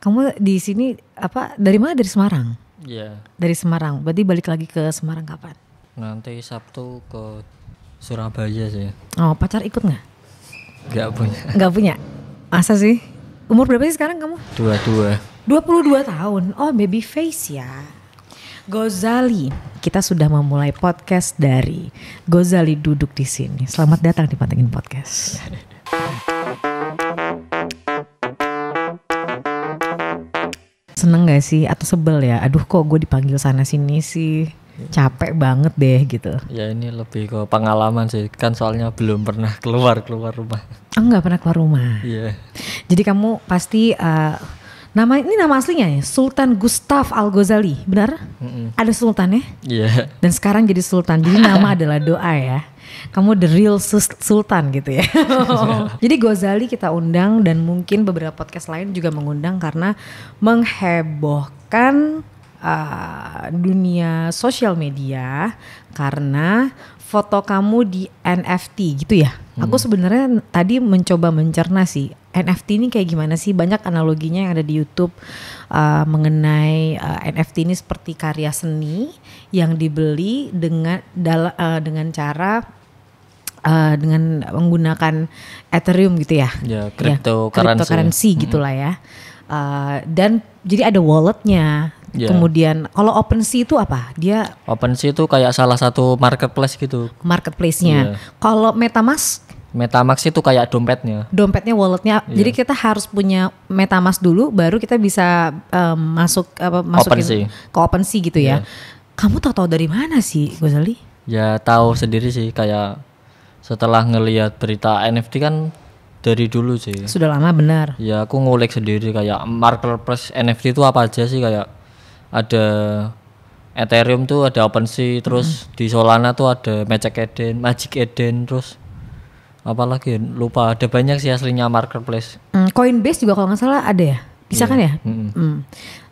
kamu di sini apa dari mana dari Semarang? Iya. Yeah. Dari Semarang. Berarti balik lagi ke Semarang kapan? Nanti Sabtu ke Surabaya sih. Oh pacar ikut nggak? Gak punya. Gak punya. Masa sih? Umur berapa sih sekarang kamu? Dua dua. Dua puluh dua tahun. Oh baby face ya. Gozali, kita sudah memulai podcast dari Gozali duduk di sini. Selamat datang di Pantengin Podcast. seneng gak sih atau sebel ya aduh kok gue dipanggil sana sini sih capek banget deh gitu ya ini lebih ke pengalaman sih kan soalnya belum pernah keluar keluar rumah oh, nggak pernah keluar rumah iya yeah. jadi kamu pasti uh, nama ini nama aslinya ya Sultan Gustav Al Ghazali benar mm -mm. ada Sultan ya iya yeah. dan sekarang jadi Sultan jadi nama adalah doa ya kamu the real sultan gitu ya. Jadi Gozali kita undang dan mungkin beberapa podcast lain juga mengundang karena menghebohkan uh, dunia sosial media karena foto kamu di NFT gitu ya. Hmm. Aku sebenarnya tadi mencoba mencerna sih NFT ini kayak gimana sih? Banyak analoginya yang ada di YouTube uh, mengenai uh, ah, NFT ini seperti karya seni yang dibeli dengan uh, dengan cara uh, dengan menggunakan Ethereum gitu ya. Ya, crypto ya, cryptocurrency hmm. gitulah ya. Uh, dan jadi ada walletnya. Ya. Kemudian kalau OpenSea itu apa? Dia OpenSea itu kayak salah satu marketplace gitu. Marketplace-nya. Ya. Kalau MetaMask MetaMask itu kayak dompetnya. Dompetnya, walletnya. Yeah. Jadi kita harus punya MetaMask dulu, baru kita bisa um, masuk apa masukin OpenSea. ke OpenSea gitu ya. Iya. Kamu tahu-tahu dari mana sih, Gozali? Ya tahu sendiri sih, kayak setelah ngelihat berita NFT kan dari dulu sih. Sudah lama benar. Ya aku ngulik sendiri kayak marketplace NFT itu apa aja sih kayak ada Ethereum tuh ada OpenSea, terus hmm. di Solana tuh ada Magic Eden, Magic Eden, terus apalagi ya? lupa ada banyak sih aslinya marketplace. Hmm, Coinbase juga kalau nggak salah ada ya, bisa yeah. kan iya. ya? Hmm. Hmm.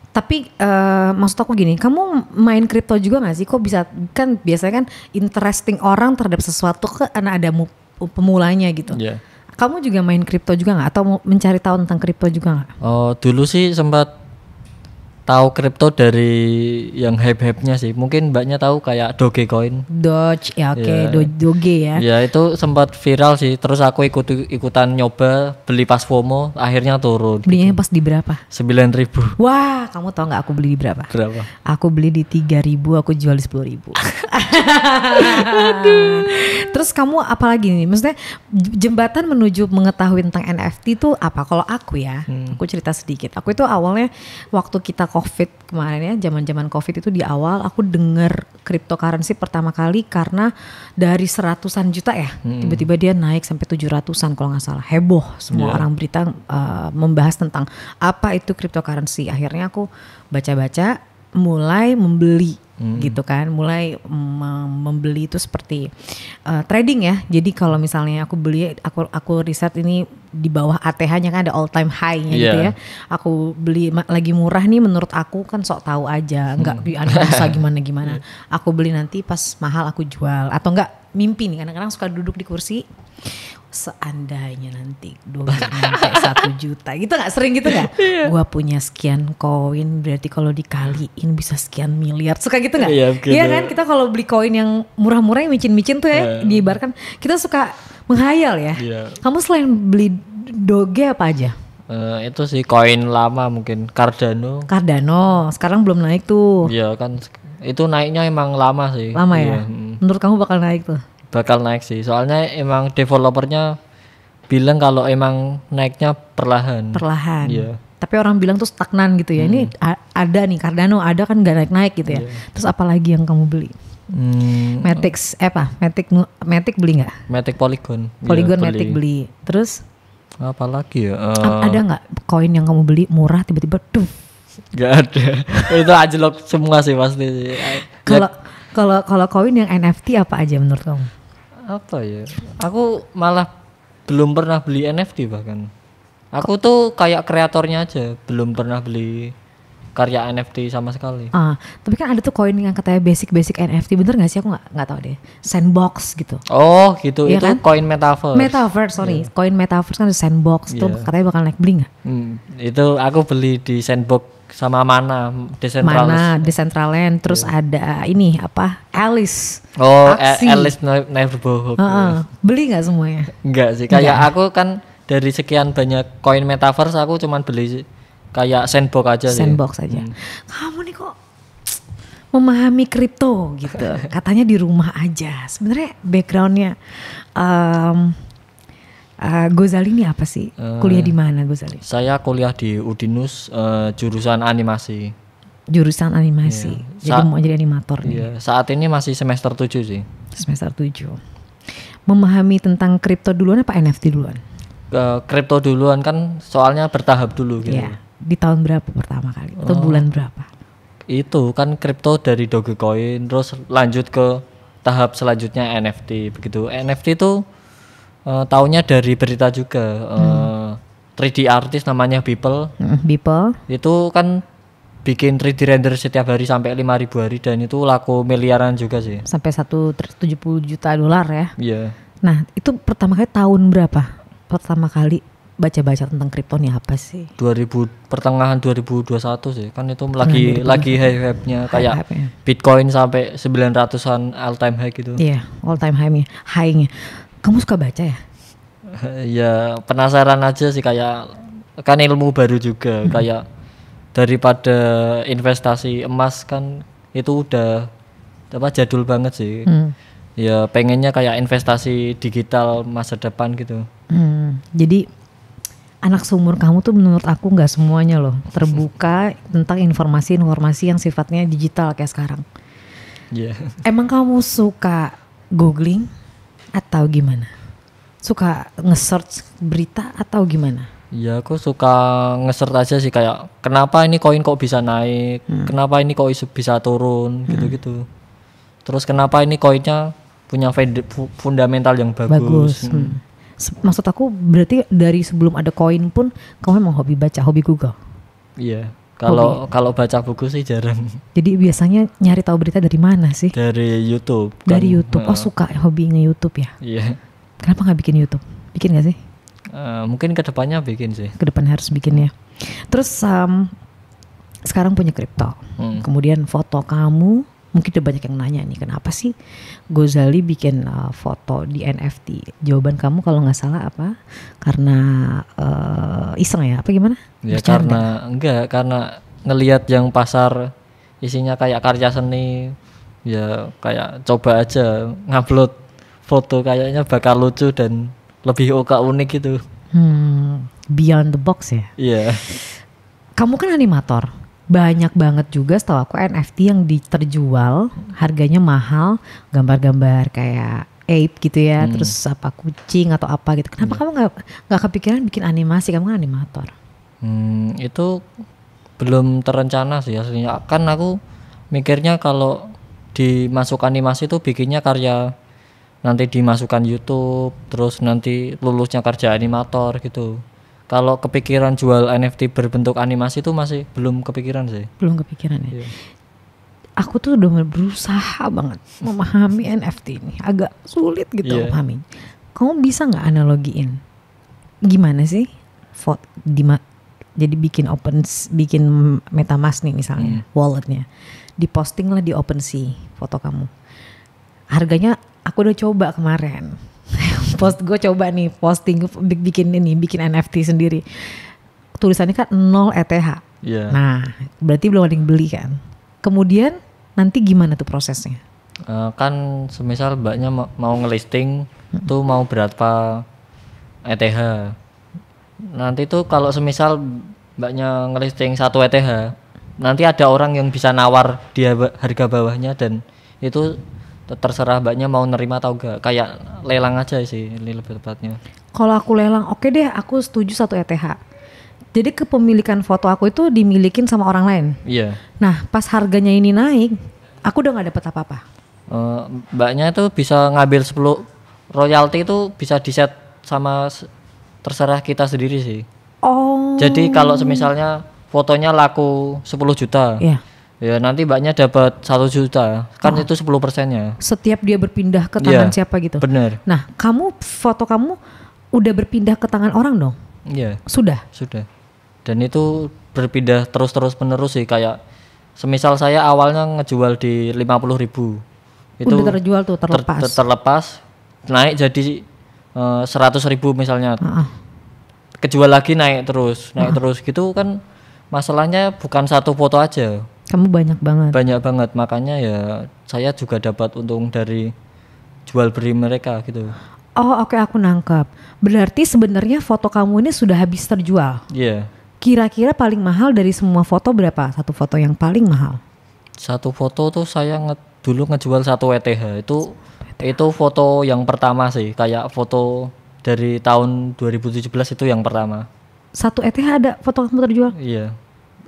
Tapi uh, maksud aku gini, kamu main kripto juga gak sih? Kok bisa kan biasanya kan interesting orang terhadap sesuatu ke anak ada pemulanya gitu. Yeah. Kamu juga main kripto juga gak? Atau mencari tahu tentang kripto juga gak? Oh dulu sih sempat tahu kripto dari yang hype-hype-nya sih. Mungkin Mbaknya tahu kayak Dogecoin. Doge ya oke, okay. Iya. yeah. Do Doge ya. Ya itu sempat viral sih. Terus aku ikut ikutan nyoba beli pas FOMO, akhirnya turun. Belinya gitu. pas di berapa? sembilan ribu Wah, kamu tahu nggak aku beli di berapa? Berapa? Aku beli di tiga ribu aku jual di sepuluh ribu Terus kamu apalagi nih? Maksudnya jembatan menuju mengetahui tentang NFT itu apa? Kalau aku ya, hmm. aku cerita sedikit. Aku itu awalnya waktu kita covid kemarin ya zaman zaman covid itu di awal aku dengar cryptocurrency pertama kali karena dari seratusan juta ya hmm. tiba-tiba dia naik sampai tujuh ratusan kalau nggak salah heboh semua yeah. orang berita uh, membahas tentang apa itu cryptocurrency akhirnya aku baca-baca mulai membeli hmm. gitu kan mulai membeli itu seperti uh, trading ya jadi kalau misalnya aku beli aku aku riset ini di bawah ATH-nya kan ada all time high-nya yeah. gitu iya. ya aku beli lagi murah nih menurut aku kan sok tahu aja nggak hmm. dianalisa gimana gimana iya. aku beli nanti pas mahal aku jual atau enggak mimpi nih kadang-kadang suka duduk di kursi seandainya nanti dua bulan sampai satu juta gitu nggak sering gitu nggak yeah. gua punya sekian koin berarti kalau dikaliin bisa sekian miliar suka gitu nggak iya yeah, yeah, kan kita kalau beli koin yang murah-murah yang micin-micin tuh ya yeah. diibarkan kita suka menghayal ya yeah. kamu selain beli doge apa aja Uh, itu sih koin lama mungkin Cardano. Cardano sekarang belum naik tuh. Iya kan itu naiknya emang lama sih. Lama ya. Iya, mm. Menurut kamu bakal naik tuh? bakal naik sih soalnya emang developernya bilang kalau emang naiknya perlahan perlahan yeah. tapi orang bilang tuh stagnan gitu ya hmm. ini ada nih Cardano ada kan gak naik naik gitu ya yeah. terus lagi yang kamu beli Hmm. Matic eh apa? Matic Matic beli nggak? Matic Polygon. Iya, Polygon ya, Matic beli. beli. Terus apalagi ya? Uh, ada nggak koin yang kamu beli murah tiba-tiba Tuh. Gak ada. Itu ajlok semua sih pasti. Kalau nah, kalau kalau koin yang NFT apa aja menurut kamu? apa ya aku malah belum pernah beli NFT bahkan aku tuh kayak kreatornya aja belum pernah beli karya NFT sama sekali. Ah, tapi kan ada tuh koin yang katanya basic-basic NFT, bener gak sih? Aku nggak nggak tahu deh. Sandbox gitu. Oh gitu, ya itu kan? koin metaverse. Metaverse, sorry. Iya. Koin yeah. metaverse kan ada sandbox, yeah. tuh iya. katanya bakal naik bling gak? Hmm, itu aku beli di sandbox sama mana Decentraland mana Decentraland terus yeah. ada ini apa Alice oh Aksi. Alice Neverbohop uh -uh. beli nggak semuanya nggak sih kayak Enggak. aku kan dari sekian banyak koin metaverse aku cuman beli kayak sandbox aja sandbox sih. aja hmm. kamu nih kok memahami kripto gitu katanya di rumah aja sebenarnya backgroundnya um, uh, eh, Gozali ini apa sih? Uh, kuliah di mana Gozali? Saya kuliah di Udinus uh, jurusan animasi. Jurusan animasi. Yeah. Jadi Sa mau jadi animator nih. Iya, saat ini masih semester 7 sih. Semester 7. Memahami tentang kripto duluan apa NFT duluan? Ke kripto duluan kan soalnya bertahap dulu gitu. Yeah. Di tahun berapa pertama kali? Atau uh, bulan berapa? Itu kan kripto dari Dogecoin terus lanjut ke tahap selanjutnya NFT begitu. NFT itu uh, eh, tahunya dari berita juga uh, hmm. eh, 3D artis namanya Beeple. Hmm, Beeple. Itu kan bikin 3D render setiap hari sampai 5000 hari dan itu laku miliaran juga sih. Sampai 170 juta dolar ya. Iya. Yeah. Nah, itu pertama kali tahun berapa? Pertama kali baca-baca tentang kripto ya apa sih? 2000 pertengahan 2021 sih. Kan itu lagi lagi hype-hype-nya kayak hype -nya. Bitcoin sampai 900-an all time high gitu. Iya, yeah, all time high-nya. High-nya. Kamu suka baca ya? ya penasaran aja sih kayak kan ilmu baru juga hmm. kayak daripada investasi emas kan itu udah apa jadul banget sih. Hmm. Ya pengennya kayak investasi digital masa depan gitu. Hmm. Jadi anak seumur kamu tuh menurut aku nggak semuanya loh terbuka tentang informasi-informasi yang sifatnya digital kayak sekarang. Yeah. Emang kamu suka googling? atau gimana? Suka nge-search berita atau gimana? Iya, aku suka nge-search aja sih kayak kenapa ini koin kok bisa naik, hmm. kenapa ini kok bisa turun, hmm. gitu-gitu. Hmm. Terus kenapa ini koinnya punya fundamental yang bagus. bagus. Hmm. hmm. Maksud aku berarti dari sebelum ada koin pun kamu emang hobi baca, hobi Google. Iya. Yeah. Kalau kalau baca buku sih jarang. Jadi biasanya nyari tahu berita dari mana sih? Dari YouTube. Kan. Dari YouTube. Oh suka hobi nge-YouTube ya? Iya. Yeah. Kenapa nggak bikin YouTube? Bikin nggak sih? Uh, mungkin kedepannya bikin sih. Kedepan harus bikin ya. Terus um, sekarang punya kripto. Hmm. Kemudian foto kamu mungkin udah banyak yang nanya nih kenapa sih Gozali bikin uh, foto di NFT jawaban kamu kalau nggak salah apa karena uh, iseng ya apa gimana ya Bercanda. karena enggak karena ngelihat yang pasar isinya kayak karya seni ya kayak coba aja ngupload foto kayaknya bakal lucu dan lebih oka unik gitu hmm, beyond the box ya iya yeah. kamu kan animator banyak banget juga setahu aku NFT yang diterjual harganya mahal gambar-gambar kayak ape gitu ya hmm. terus apa kucing atau apa gitu kenapa hmm. kamu nggak nggak kepikiran bikin animasi kamu kan animator hmm, itu belum terencana sih aslinya kan aku mikirnya kalau dimasuk animasi itu bikinnya karya nanti dimasukkan YouTube terus nanti lulusnya kerja animator gitu kalau kepikiran jual NFT berbentuk animasi itu masih belum kepikiran sih. Belum kepikiran ya. Yeah. Aku tuh udah berusaha banget memahami NFT ini. Agak sulit gitu yeah. memahami. Kamu bisa nggak analogiin? Gimana sih? Vote di jadi bikin open bikin MetaMask nih misalnya yeah. walletnya diposting lah di OpenSea foto kamu harganya aku udah coba kemarin post gue coba nih posting bikin ini bikin NFT sendiri tulisannya kan 0 ETH yeah. nah berarti belum ada yang beli kan kemudian nanti gimana tuh prosesnya uh, kan semisal mbaknya mau ngelisting hmm. tuh mau berapa ETH nanti tuh kalau semisal mbaknya ngelisting satu ETH nanti ada orang yang bisa nawar dia harga bawahnya dan itu terserah mbaknya mau nerima atau enggak kayak lelang aja sih ini lebih tepatnya kalau aku lelang oke okay deh aku setuju satu ETH jadi kepemilikan foto aku itu dimilikin sama orang lain iya nah pas harganya ini naik aku udah nggak dapat apa-apa uh, mbaknya itu bisa ngambil 10 royalti itu bisa di set sama terserah kita sendiri sih oh jadi kalau semisalnya fotonya laku 10 juta yeah Ya nanti mbaknya dapat satu juta, kan oh. itu 10 persennya. Setiap dia berpindah ke iya, tangan yeah, siapa gitu. Benar. Nah kamu foto kamu udah berpindah ke tangan orang dong. Iya. Sudah. Sudah. Dan itu berpindah terus terus menerus sih kayak semisal saya awalnya ngejual di lima puluh ribu itu udah terjual tuh terlepas ter, terlepas naik jadi eh, seratus uh, ribu misalnya uh -uh. kejual lagi naik terus naik uh -uh. terus gitu kan masalahnya bukan satu foto aja kamu banyak banget. Banyak banget makanya ya saya juga dapat untung dari jual beli mereka gitu. Oh oke okay, aku nangkep. Berarti sebenarnya foto kamu ini sudah habis terjual. Iya. Yeah. Kira-kira paling mahal dari semua foto berapa? Satu foto yang paling mahal? Satu foto tuh saya nge dulu ngejual satu ETH itu ETH. itu foto yang pertama sih kayak foto dari tahun 2017 itu yang pertama. Satu ETH ada foto kamu terjual? Iya.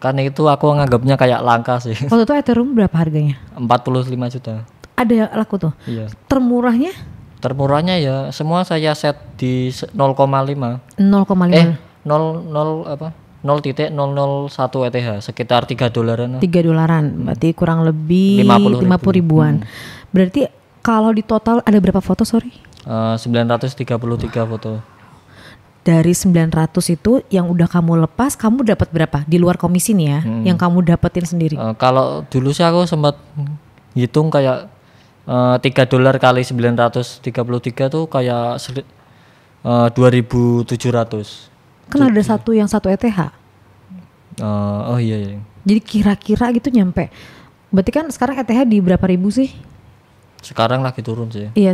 Karena itu aku nganggapnya kayak langka sih. Waktu itu Ethereum berapa harganya? 45 juta. Ada laku tuh. Iya. Termurahnya? Termurahnya ya semua saya set di 0,5. 0,5. Eh 0 0 apa? 0.001 ETH sekitar 3 dolaran. 3 dolaran hmm. berarti kurang lebih 50, ribu. 50 ribuan. Hmm. Berarti kalau di total ada berapa foto sorry? Uh, 933 Wah. foto dari 900 itu yang udah kamu lepas kamu dapat berapa di luar komisi nih ya hmm. yang kamu dapetin sendiri uh, kalau dulu sih aku sempat hitung kayak uh, eh, 3 dolar kali 933 tuh kayak eh, uh, 2700 kan ada satu yang satu ETH uh, oh iya, iya jadi kira-kira gitu nyampe berarti kan sekarang ETH di berapa ribu sih sekarang lagi turun sih iya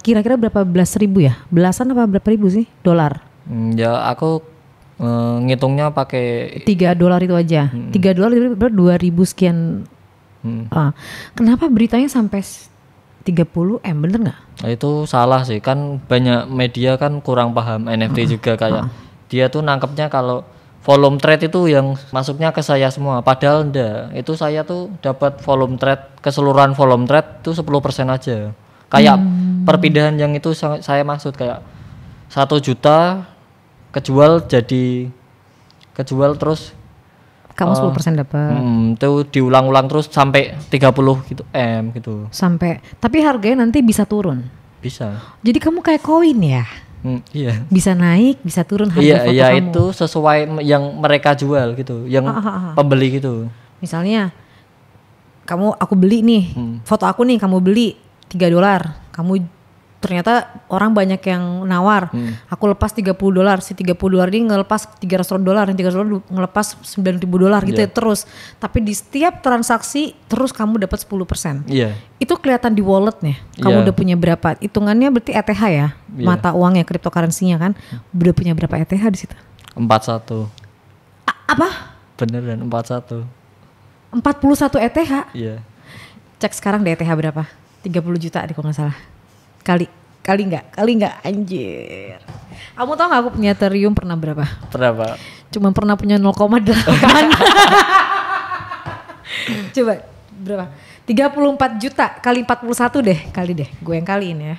kira-kira berapa belas ribu ya belasan apa berapa ribu sih dolar Hmm, ya aku uh, ngitungnya pakai tiga dolar itu aja. Hmm. Tiga dolar itu berapa dua ribu sekian. Hmm. Ah, kenapa beritanya sampai tiga puluh m bener nggak? Nah, itu salah sih kan banyak media kan kurang paham NFT uh, juga kayak uh. dia tuh nangkepnya kalau volume trade itu yang masuknya ke saya semua padahal nda itu saya tuh dapat volume trade keseluruhan volume trade itu 10% aja kayak hmm. perpindahan yang itu saya maksud kayak satu juta kejual jadi kejual terus kamu eh, sepuluh 10% persen dapat. Hmm, itu diulang-ulang terus sampai 30 gitu m gitu. Sampai tapi harganya nanti bisa turun. Bisa. Jadi kamu kayak koin ya. Hmm, iya. Bisa naik, bisa turun harga iya, foto iya, kamu. itu sesuai yang mereka jual gitu, yang ah, ah, ah, ah. pembeli gitu. Misalnya kamu aku beli nih, hmm. foto aku nih kamu beli 3 dolar, kamu ternyata orang banyak yang nawar. Hmm. Aku lepas 30 dolar, si 30 dolar ini ngelepas 300 dolar, yang 300 dolar ngelepas 9000 dolar gitu yeah. ya terus. Tapi di setiap transaksi terus kamu dapat 10%. Iya. Yeah. Itu kelihatan di walletnya. Kamu yeah. udah punya berapa? Hitungannya berarti ETH ya, yeah. mata uangnya cryptocurrency-nya kan. Udah punya berapa ETH di situ? 41. A apa? Beneran 41. 41 ETH? Iya. Yeah. Cek sekarang di ETH berapa? 30 juta deh kalau nggak salah. Kali kali nggak kali nggak anjir. Kamu tau gak aku punya terium pernah berapa? Berapa? Cuma pernah punya 0,8. Coba berapa? 34 juta kali 41 deh kali deh gue yang kali ini ya.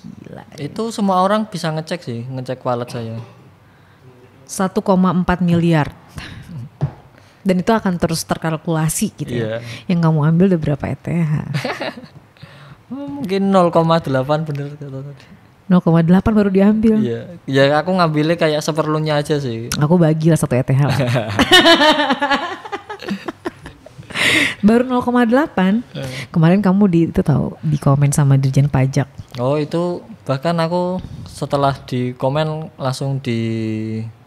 Gila. Itu semua orang bisa ngecek sih, ngecek wallet saya. 1,4 miliar. Dan itu akan terus terkalkulasi gitu yeah. ya. Iya. Yang kamu ambil udah berapa ETH. Oh, mungkin 0,8 bener kata tadi 0,8 baru diambil iya ya aku ngambilnya kayak seperlunya aja sih aku bagi lah satu ETH lah baru 0,8 eh. kemarin kamu di itu tahu di komen sama dirjen pajak oh itu bahkan aku setelah di komen langsung di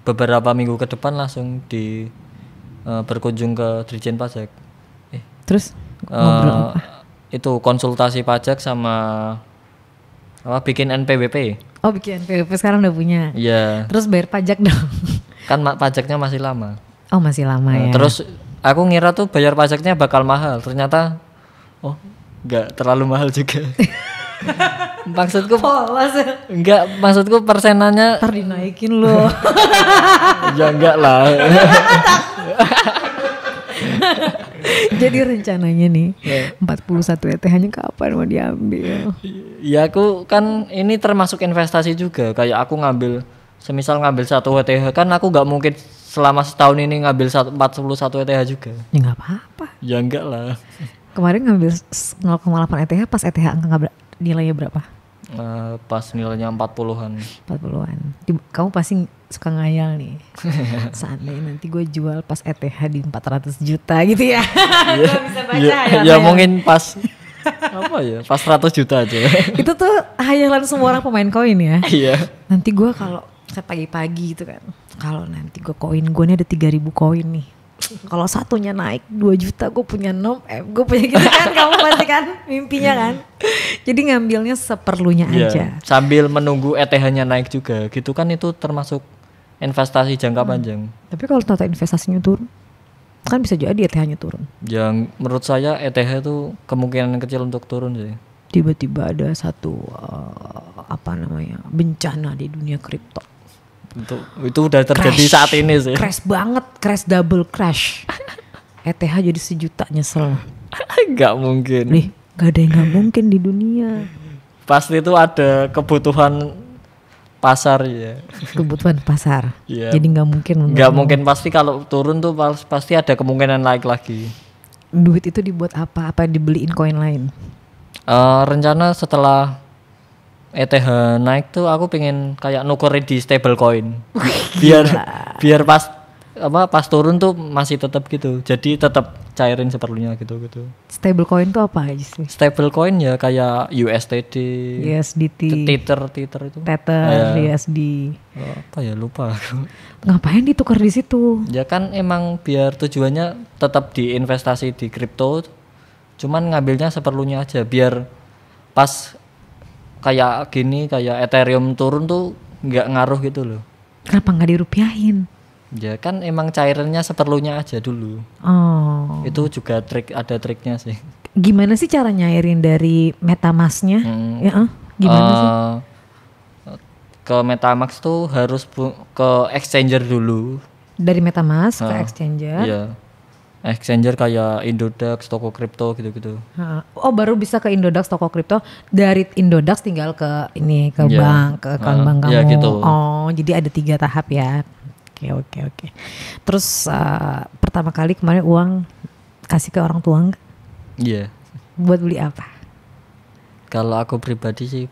beberapa minggu ke depan langsung di uh, berkunjung ke dirjen pajak eh, terus uh, itu konsultasi pajak sama apa bikin NPWP. Oh, bikin NPWP sekarang udah punya. Iya. Yeah. Terus bayar pajak dong. Kan pajaknya masih lama. Oh, masih lama nah, ya. Terus aku ngira tuh bayar pajaknya bakal mahal. Ternyata oh, nggak terlalu mahal juga. maksudku polos. Enggak, maksudku persenannya Ntar dinaikin loh. ya enggak lah. Jadi rencananya nih yeah. Iya. 41 ETH hanya kapan mau diambil? Ya aku kan ini termasuk investasi juga. Kayak aku ngambil semisal ngambil satu ETH kan aku nggak mungkin selama setahun ini ngambil 41 ETH e juga. Ya nggak apa-apa. Ya enggak lah. Kemarin ngambil 0,8 ETH pas ETH ngambil nilainya berapa? Eh, pas nilainya 40-an. 40-an. Kamu pasti suka ngayal nih. Seandainya nanti gue jual pas ETH di 400 juta gitu ya. Iya. bisa ya. Ya mungkin pas apa ya pas 100 juta aja itu tuh hayalan semua orang pemain koin ya iya nanti gue kalau saya pagi-pagi gitu kan kalau nanti gue koin gue ini ada 3000 koin nih kalau satunya naik 2 juta gue punya 6 m gue punya gitu kan kamu pasti kan mimpinya kan jadi ngambilnya seperlunya aja iya, aja sambil menunggu ETH-nya naik juga gitu kan itu termasuk investasi jangka hmm. panjang tapi kalau tata investasinya turun kan bisa jadi ETH-nya turun yang menurut saya ETH itu kemungkinan kecil untuk turun sih tiba-tiba ada satu uh, apa namanya bencana di dunia kripto untuk itu udah terjadi crash. saat ini sih. Crash banget, crash double crash. ETH jadi sejuta nyesel. Gak mungkin. Nih, gak ada yang gak mungkin di dunia. Pasti itu ada kebutuhan pasar ya. Kebutuhan pasar. Yeah. Jadi gak mungkin. Nggak mungkin pasti kalau turun tuh pasti ada kemungkinan naik lagi. Duit itu dibuat apa? Apa dibeliin koin lain? Uh, rencana setelah ETH eh, naik tuh aku pengen kayak nuker di stable coin biar biar pas apa pas turun tuh masih tetap gitu jadi tetap cairin seperlunya gitu gitu stable coin tuh apa sih stable coin ya kayak USDT USDT tether tether itu tether eh, iya. oh, USD apa ya lupa ngapain ditukar di situ ya kan emang biar tujuannya tetap diinvestasi di kripto cuman ngambilnya seperlunya aja biar pas kayak gini kayak Ethereum turun tuh nggak ngaruh gitu loh kenapa nggak dirupiahin ya kan emang cairannya seperlunya aja dulu oh itu juga trik ada triknya sih gimana sih cara nyairin dari metamasknya? hmm. ya eh, gimana uh, sih eh, ke MetaMask tuh harus ke exchanger dulu dari MetaMask uh, ke ah, exchanger iya exchanger kayak Indodax, toko kripto gitu-gitu. Oh baru bisa ke Indodax, toko kripto dari Indodax tinggal ke ini ke yeah. bank ke account uh, bank iya, kamu. Yeah, gitu. Oh jadi ada tiga tahap ya. Oke okay, oke okay, oke. Okay. Terus uh, pertama kali kemarin uang kasih ke orang tua Iya. Yeah. Buat beli apa? Kalau aku pribadi sih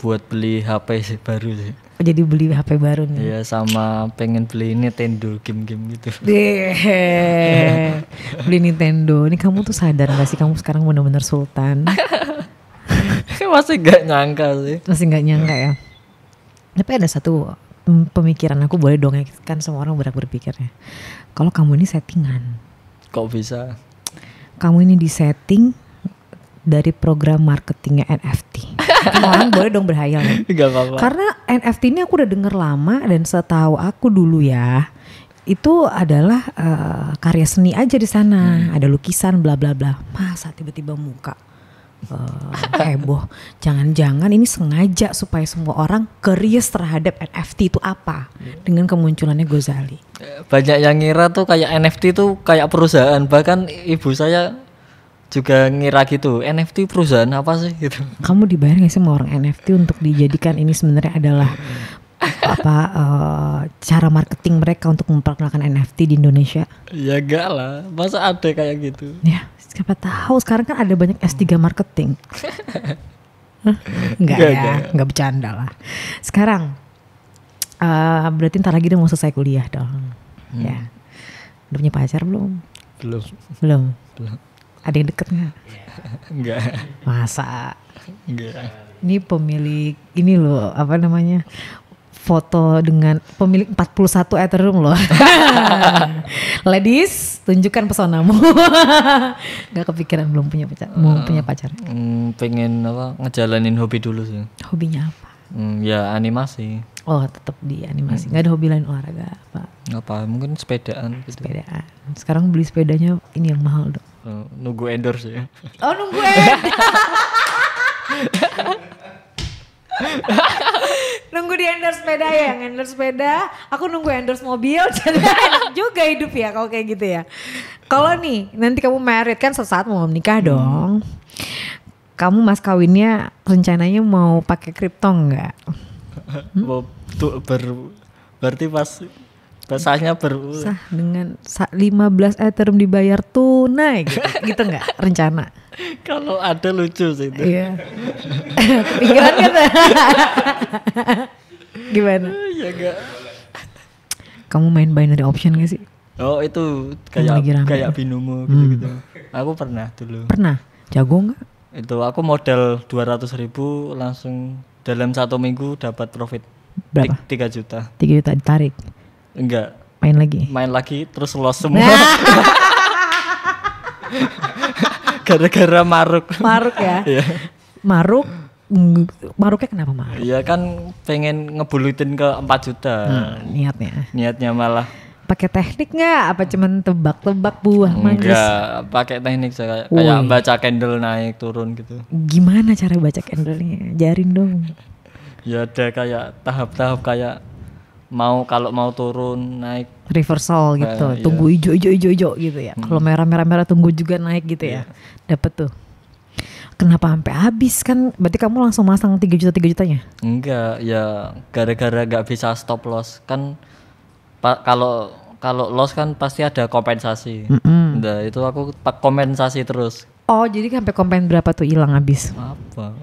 buat beli HP sih, baru sih jadi beli HP baru nih. Iya sama pengen beli Nintendo game-game gitu. Yeah. beli Nintendo. Ini kamu tuh sadar gak sih kamu sekarang benar-benar sultan? Masih gak nyangka sih. Masih gak nyangka ya. Tapi ada satu pemikiran aku boleh dong ya, kan semua orang berak berpikirnya. Kalau kamu ini settingan. Kok bisa? Kamu ini disetting dari program marketingnya NFT. Orang boleh dong berhayal. Ya. Nih. apa-apa. Karena NFT ini aku udah denger lama dan setahu aku dulu ya itu adalah uh, karya seni aja di sana. Hmm. Ada lukisan bla bla bla. Masa tiba-tiba muka uh, heboh. Jangan-jangan ini sengaja supaya semua orang kerias terhadap NFT itu apa hmm. dengan kemunculannya Gozali. Banyak yang ngira tuh kayak NFT tuh kayak perusahaan. Bahkan ibu saya juga ngira gitu NFT perusahaan apa sih gitu kamu dibayar nggak sih sama orang NFT untuk dijadikan ini sebenarnya adalah apa uh, cara marketing mereka untuk memperkenalkan NFT di Indonesia ya gak lah masa ada kayak gitu ya siapa tahu sekarang kan ada banyak S3 marketing enggak ya enggak. enggak bercanda lah sekarang uh, berarti ntar lagi udah mau selesai kuliah dong hmm. ya udah punya pacar belum belum belum belum ada yang deket nggak? Enggak. Masa? Enggak. Ini pemilik ini loh apa namanya? foto dengan pemilik 41 Ethereum loh. Ladies, tunjukkan pesonamu. Gak kepikiran belum punya pacar. Uh, belum punya eh, pacar. Mm, pengen apa? Ngejalanin hobi dulu sih. Hobinya apa? Mm, ya animasi. Oh, tetap di animasi. Hmm. Gak ada hobi lain olahraga apa? Apa? Mungkin sepedaan. Gitu. Sepedaan. Sekarang beli sepedanya ini yang mahal dong. Eh, nunggu endorse ya. Oh nunggu endorse. nunggu di endorse sepeda ya, endorse sepeda. Aku nunggu endorse mobil, jadi juga hidup ya kalau kayak gitu ya. Kalau nih nanti kamu married kan sesaat mau menikah hmm. dong. Kamu mas kawinnya rencananya mau pakai kripto nggak? Hmm? Mau berarti pas Sahnya ber sah dengan 15 ethereum dibayar tunai gitu, gitu nggak rencana? Kalau ada lucu sih itu. Iya. Pikiran kan. Gimana? Ya enggak. Kamu main binary option gak sih? Oh itu kayak kayak binomo gitu-gitu. Hmm. Aku pernah dulu. Pernah? Jago enggak? Itu aku modal ratus ribu langsung dalam satu minggu dapat profit berapa? 3 juta. 3 juta ditarik. Enggak. Main lagi. Main lagi terus los semua. Gara-gara maruk. Maruk ya. yeah. Maruk Maruknya kenapa maruk? Iya kan pengen ngebulutin ke 4 juta. Hmm, niatnya. Niatnya malah pakai teknik nggak apa cuman tebak-tebak buah manis enggak pakai teknik saya kayak, kayak baca candle naik turun gitu gimana cara baca candlenya jarin dong ya ada kayak tahap-tahap kayak mau kalau mau turun naik reversal gitu iya. tunggu hijau hijau hijau hijau gitu ya hmm. kalau merah merah merah tunggu juga naik gitu yeah. ya iya. dapat tuh kenapa sampai habis kan berarti kamu langsung masang tiga juta tiga jutanya enggak ya gara-gara gak bisa stop loss kan kalau kalau loss kan pasti ada kompensasi mm -hmm. nah itu aku kompensasi terus oh jadi sampai kompen berapa tuh hilang habis apa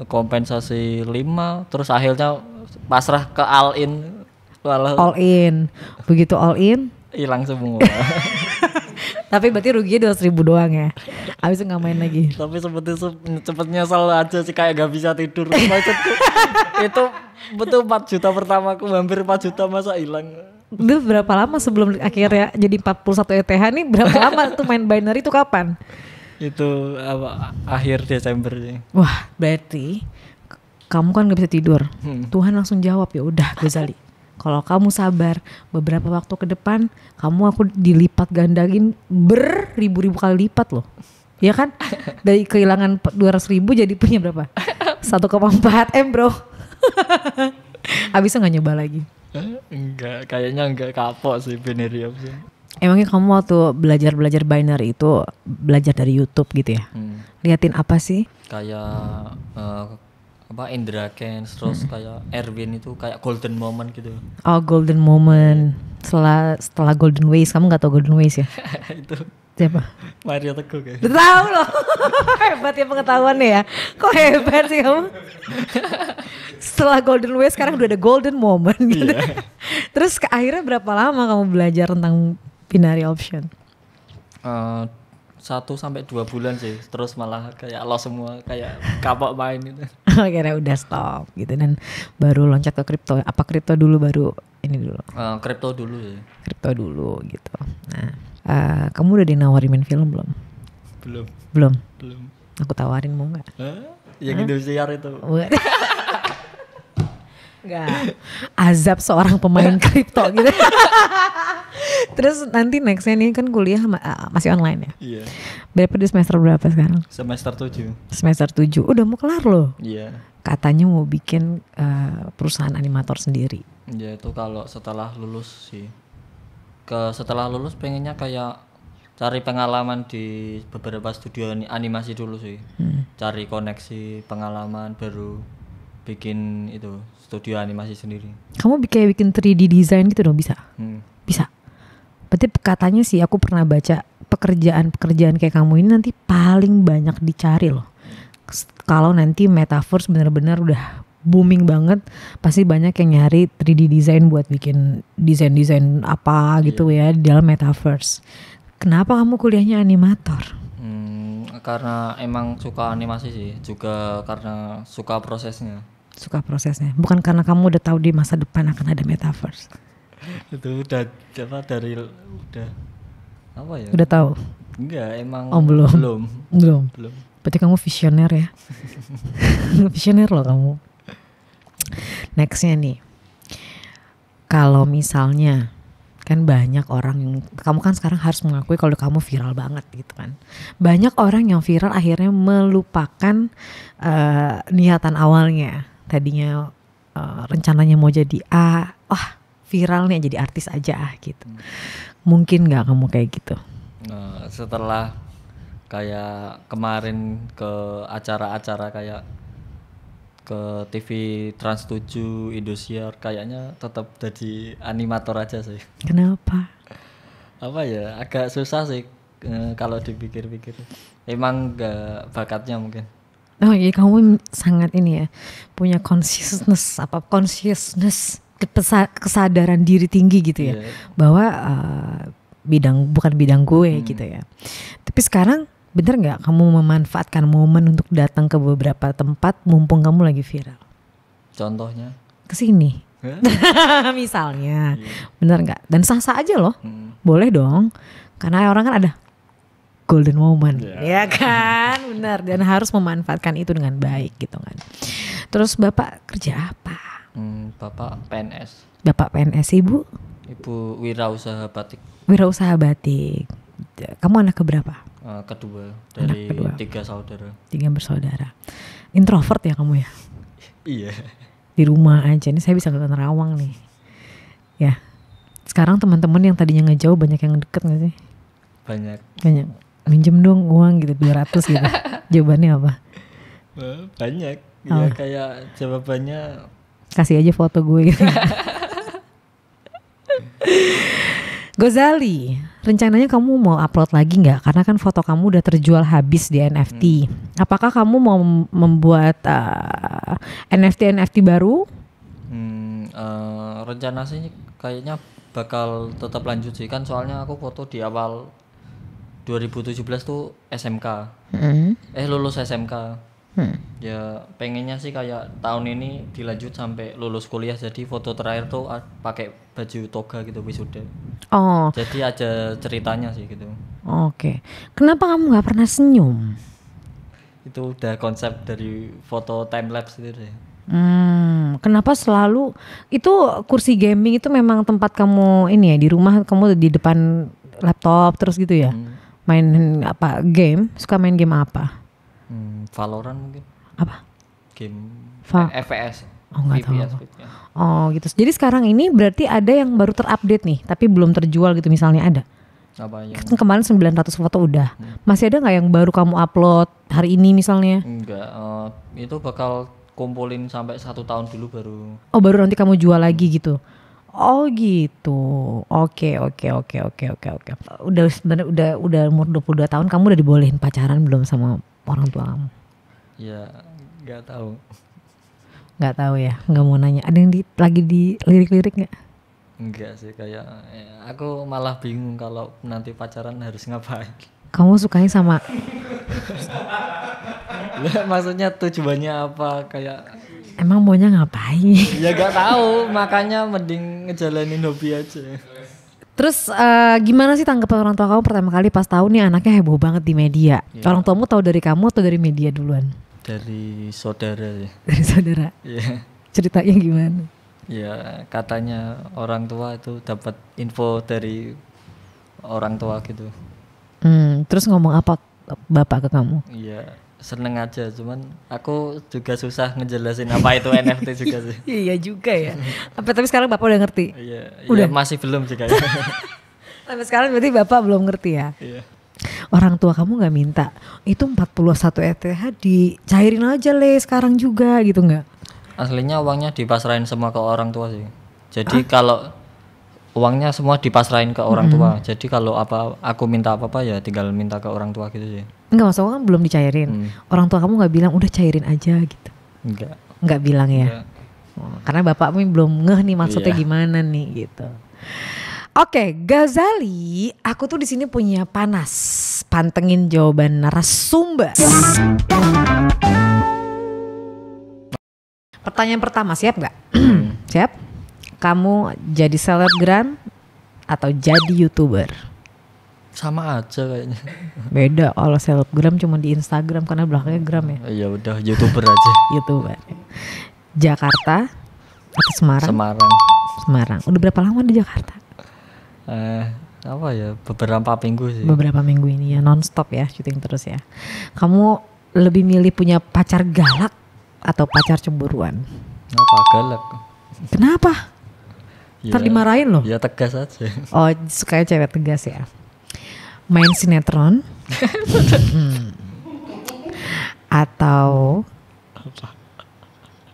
kompensasi lima, terus akhirnya pasrah ke all in Walau. all in begitu all in hilang semua tapi berarti rugi dua ribu doang ya abis nggak main lagi tapi seperti cepet nyesel aja sih kayak gak bisa tidur maksudku itu betul 4 juta pertama aku hampir 4 juta masa hilang itu berapa lama sebelum akhirnya jadi 41 ETH nih berapa lama tuh main binary itu kapan itu apa, akhir Desember sih wah berarti kamu kan gak bisa tidur hmm. Tuhan langsung jawab ya udah Gozali kalau kamu sabar beberapa waktu ke depan kamu aku dilipat gandain beribu-ribu kali lipat loh ya kan dari kehilangan dua ratus ribu jadi punya berapa Satu 1,4 m bro abisnya nggak nyoba lagi eh, enggak kayaknya enggak kapok sih binarium sih Emangnya kamu waktu belajar-belajar binary itu belajar dari YouTube gitu ya? Hmm. Liatin apa sih? Kayak hmm. uh, apa Indra Kens terus kayak Erwin itu kayak golden moment gitu oh golden moment setelah setelah golden ways kamu nggak tau golden ways ya itu siapa Mario Teguh kayak tahu loh hebat ya pengetahuannya ya kok hebat sih kamu setelah golden ways sekarang udah ada golden moment iya. gitu yeah. terus ke akhirnya berapa lama kamu belajar tentang binary option uh, satu sampai dua bulan sih terus malah kayak lo semua kayak kapok main gitu akhirnya udah stop gitu dan baru loncat ke kripto apa kripto dulu baru ini dulu uh, dulu ya kripto dulu gitu nah uh, kamu udah dinawarin main film belum belum belum belum aku tawarin mau nggak huh? yang huh? siar itu Enggak. Azab seorang pemain kripto gitu. Terus nanti nextnya nih kan kuliah eh, masih online ya. Iya. Berapa di semester berapa sekarang? Semester 7 Semester 7 Udah mau kelar loh. Iya. Katanya mau bikin uh, perusahaan animator sendiri. Iya itu kalau setelah lulus sih. Ke setelah lulus pengennya kayak cari pengalaman di beberapa studio animasi dulu sih. Hmm. Cari koneksi, pengalaman baru bikin itu studio animasi sendiri. Kamu kayak bikin 3D design gitu dong bisa? Hmm. Bisa berarti katanya sih aku pernah baca pekerjaan-pekerjaan kayak kamu ini nanti paling banyak dicari loh kalau nanti metaverse benar-benar udah booming banget pasti banyak yang nyari 3D design buat bikin desain-desain apa gitu iya. ya di dalam metaverse. Kenapa kamu kuliahnya animator? Hmm, karena emang suka animasi sih, juga karena suka prosesnya. Suka prosesnya, bukan karena kamu udah tahu di masa depan akan ada metaverse itu udah apa dari udah apa ya udah tahu enggak emang oh, belum belum belum belum berarti kamu visioner ya visioner loh kamu nextnya nih kalau misalnya kan banyak orang yang kamu kan sekarang harus mengakui kalau kamu viral banget gitu kan banyak orang yang viral akhirnya melupakan uh, niatan awalnya tadinya uh, rencananya mau jadi A wah viral nih jadi artis aja ah gitu mungkin nggak kamu kayak gitu nah, setelah kayak kemarin ke acara-acara kayak ke TV Trans 7 Indosiar kayaknya tetap jadi animator aja sih kenapa apa ya agak susah sih eh, kalau dipikir-pikir emang gak bakatnya mungkin Oh, iya kamu sangat ini ya, punya consciousness apa consciousness kesadaran diri tinggi gitu ya yeah. bahwa uh, bidang bukan bidang gue hmm. gitu ya tapi sekarang bener nggak kamu memanfaatkan momen untuk datang ke beberapa tempat mumpung kamu lagi viral contohnya kesini misalnya yeah. bener nggak dan sah sah aja loh hmm. boleh dong karena orang kan ada golden moment yeah. ya kan bener dan harus memanfaatkan itu dengan baik gitu kan terus bapak kerja apa Hmm, Bapak PNS. Bapak PNS, Ibu? Ibu wirausaha batik. Wirausaha batik. Kamu anak keberapa? Uh, kedua dari kedua. tiga saudara. Tiga bersaudara. Introvert ya kamu ya? iya. Di rumah aja. Ini saya bisa ke Nerawang nih. Ya. Sekarang teman-teman yang tadinya ngejauh banyak yang deket gak sih? Banyak. Banyak. Minjem dong uang gitu 200 gitu. Jawabannya apa? Eh, banyak. Ya oh. kayak jawabannya kasih aja foto gue gitu. Gozali, rencananya kamu mau upload lagi nggak? Karena kan foto kamu udah terjual habis di NFT. Hmm. Apakah kamu mau membuat eh, nft NFT NFT baru? Hmm, uh, rencana sih kayaknya bakal tetap lanjut sih kan soalnya aku foto di awal 2017 tuh SMK. Hmm. Eh lulus SMK Hmm. Ya pengennya sih kayak tahun ini dilanjut sampai lulus kuliah jadi foto terakhir tuh pakai baju toga gitu wisuda. Oh. Jadi aja ceritanya sih gitu. Oke. Okay. Kenapa kamu nggak pernah senyum? Itu udah konsep dari foto time lapse itu deh. Hmm, kenapa selalu itu kursi gaming itu memang tempat kamu ini ya di rumah kamu di depan laptop terus gitu ya? Hmm. Main apa game? Suka main game apa? Valorant mungkin. Apa? Game Va eh, FPS. Oh nggak tahu. Aku. Oh gitu. Jadi sekarang ini berarti ada yang baru terupdate nih, tapi belum terjual gitu misalnya ada. Apa yang... Kan kemarin 900 foto udah. Hmm. Masih ada nggak yang baru kamu upload hari ini misalnya? Enggak. Uh, itu bakal kumpulin sampai satu tahun dulu baru. Oh baru nanti kamu jual lagi hmm. gitu. Oh gitu. Oke, okay, oke, okay, oke, okay, oke, okay, oke, okay. oke. Udah sebenarnya udah udah umur 22 tahun kamu udah dibolehin pacaran belum sama orang tua kamu? Ya nggak tahu. Nggak tahu ya, nggak mau nanya. Ada yang di, lagi di lirik-lirik nggak? -lirik Enggak sih kayak ya, aku malah bingung kalau nanti pacaran harus ngapain. Kamu sukanya sama? Maksudnya maksudnya tujuannya apa kayak? Emang maunya ngapain? ya gak tahu, makanya mending ngejalanin hobi aja. Terus uh, gimana sih tanggapan orang tua kamu pertama kali pas tahu nih anaknya heboh banget di media? Ya. Orang tuamu tahu dari kamu atau dari media duluan? Dari saudara ya. Dari saudara. Yeah. Ceritanya gimana? Ya katanya orang tua itu dapat info dari orang tua gitu. Hmm, terus ngomong apa bapak ke kamu? Iya seneng aja cuman aku juga susah ngejelasin apa itu NFT juga sih iya juga ya tapi tapi sekarang bapak udah ngerti iya, iya udah iya, masih belum sih ya. tapi sekarang berarti bapak belum ngerti ya iya. orang tua kamu nggak minta itu 41 ETH dicairin aja le sekarang juga gitu nggak aslinya uangnya dipasrahin semua ke orang tua sih jadi ah? kalau uangnya semua dipasrahin ke orang -hmm. tua jadi kalau apa aku minta apa apa ya tinggal minta ke orang tua gitu sih Enggak, masuk aku kan belum dicairin. Hmm. Orang tua kamu nggak bilang udah cairin aja gitu. Enggak. Enggak bilang ya. Enggak. Oh, karena bapakmu belum ngeh nih maksudnya iya. gimana nih gitu. Oke, okay, Ghazali, aku tuh di sini punya panas. Pantengin jawaban narasumber. Pertanyaan pertama, siap nggak? Hmm. siap. Kamu jadi selebgram atau jadi youtuber? sama aja kayaknya beda kalau selebgram cuma di Instagram karena belakangnya gram ya ya udah youtuber aja youtuber Jakarta atau Semarang Semarang Semarang udah berapa lama di Jakarta eh apa ya beberapa minggu sih beberapa minggu ini ya nonstop ya syuting terus ya kamu lebih milih punya pacar galak atau pacar cemburuan apa galak kenapa ya, Ntar dimarahin loh. Ya tegas aja. Oh, sukanya cewek tegas ya main sinetron atau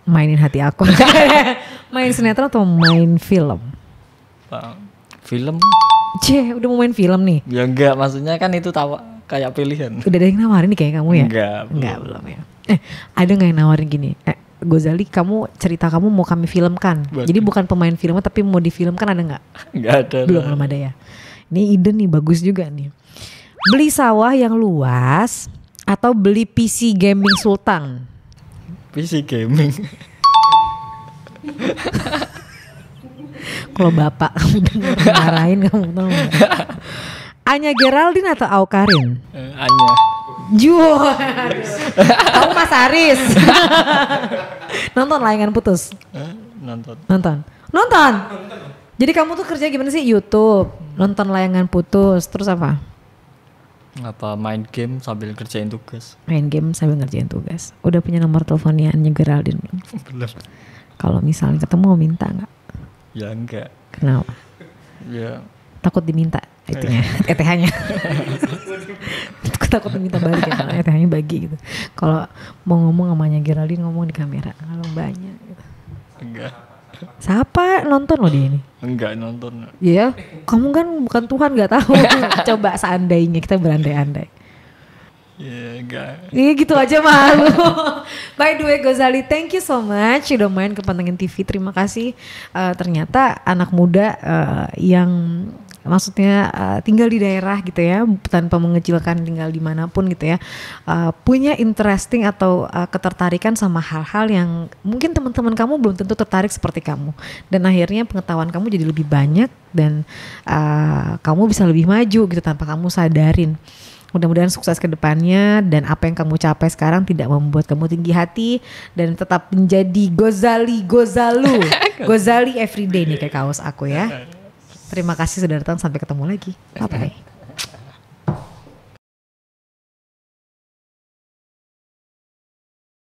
mainin hati aku main sinetron atau main film film ceh udah mau main film nih ya enggak maksudnya kan itu tawa kayak pilihan udah ada yang nawarin nih kayak kamu ya enggak enggak belum, ya eh ada nggak yang nawarin gini eh Gozali kamu cerita kamu mau kami filmkan Betul. jadi bukan pemain film tapi mau difilmkan ada nggak nggak ada belum belum ada ya ini ide nih bagus juga nih Beli sawah yang luas atau beli PC gaming Sultan? PC gaming. Kalau bapak kamu kamu tahu. Anya Geraldine atau Aukarin? Eh, Anya. jual Kamu Mas Aris. Nonton layangan putus. Eh, nonton. Nonton. Nonton. Jadi kamu tuh kerja gimana sih? YouTube, nonton layangan putus, terus apa? apa main game sambil kerjain tugas main game sambil ngerjain tugas udah punya nomor teleponnya Anya Geraldine belum belum kalau misalnya ketemu minta nggak ya enggak kenapa ya takut diminta itunya ETH-nya takut diminta balik ya kalau ETH-nya bagi gitu kalau mau ngomong sama Anya Geraldine ngomong di kamera kalau banyak gitu. enggak Siapa nonton loh dia ini? Enggak nonton. Iya, kamu kan bukan Tuhan nggak tahu. Coba seandainya kita berandai-andai. Iya, yeah, enggak. Iya gitu aja malu. By the way Gozali, thank you so much udah main ke Pantengin TV. Terima kasih. Uh, ternyata anak muda uh, yang maksudnya uh, tinggal di daerah gitu ya tanpa mengecilkan tinggal dimanapun gitu ya uh, punya interesting atau uh, ketertarikan sama hal-hal yang mungkin teman-teman kamu belum tentu tertarik seperti kamu dan akhirnya pengetahuan kamu jadi lebih banyak dan uh, kamu bisa lebih maju gitu tanpa kamu sadarin Mudah-mudahan sukses ke depannya dan apa yang kamu capai sekarang tidak membuat kamu tinggi hati dan tetap menjadi Gozali Gozalu. Gozali everyday nih kayak kaos aku ya. Iya. Terima kasih sudah datang. Sampai ketemu lagi. Iya. Bye bye.